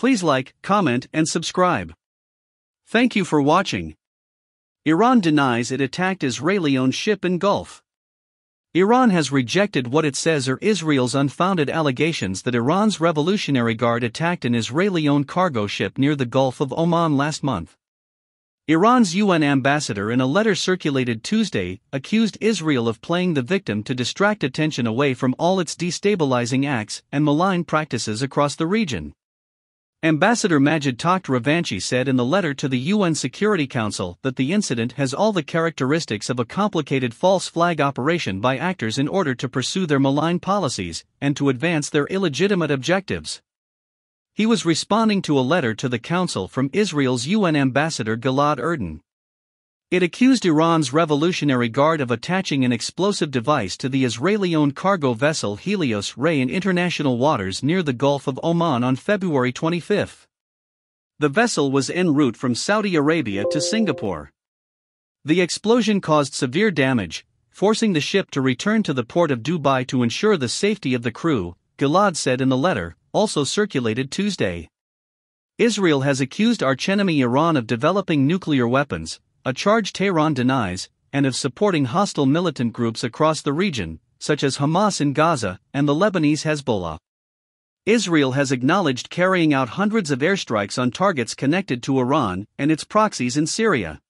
Please like, comment, and subscribe. Thank you for watching. Iran denies it attacked Israeli owned ship in Gulf. Iran has rejected what it says are Israel's unfounded allegations that Iran's Revolutionary Guard attacked an Israeli owned cargo ship near the Gulf of Oman last month. Iran's UN ambassador, in a letter circulated Tuesday, accused Israel of playing the victim to distract attention away from all its destabilizing acts and malign practices across the region. Ambassador Majid Takht Ravanchi said in the letter to the UN Security Council that the incident has all the characteristics of a complicated false flag operation by actors in order to pursue their malign policies and to advance their illegitimate objectives. He was responding to a letter to the Council from Israel's UN Ambassador Gilad Erdan, it accused Iran's Revolutionary Guard of attaching an explosive device to the Israeli owned cargo vessel Helios Ray in international waters near the Gulf of Oman on February 25. The vessel was en route from Saudi Arabia to Singapore. The explosion caused severe damage, forcing the ship to return to the port of Dubai to ensure the safety of the crew, Gilad said in the letter, also circulated Tuesday. Israel has accused archenemy Iran of developing nuclear weapons, a charge Tehran denies, and of supporting hostile militant groups across the region, such as Hamas in Gaza and the Lebanese Hezbollah. Israel has acknowledged carrying out hundreds of airstrikes on targets connected to Iran and its proxies in Syria.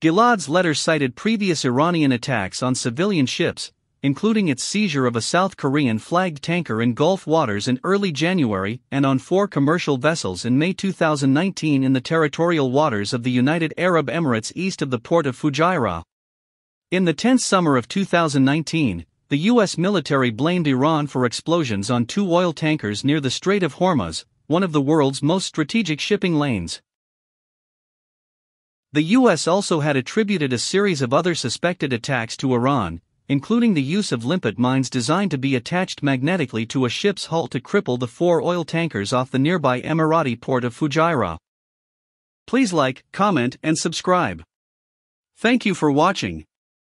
Gilad's letter cited previous Iranian attacks on civilian ships including its seizure of a South Korean flagged tanker in Gulf waters in early January and on four commercial vessels in May 2019 in the territorial waters of the United Arab Emirates east of the port of Fujairah. In the tense summer of 2019, the U.S. military blamed Iran for explosions on two oil tankers near the Strait of Hormuz, one of the world's most strategic shipping lanes. The U.S. also had attributed a series of other suspected attacks to Iran, including the use of limpet mines designed to be attached magnetically to a ship's hull to cripple the four oil tankers off the nearby Emirati port of Fujairah. Please like, comment, and subscribe. Thank you for watching.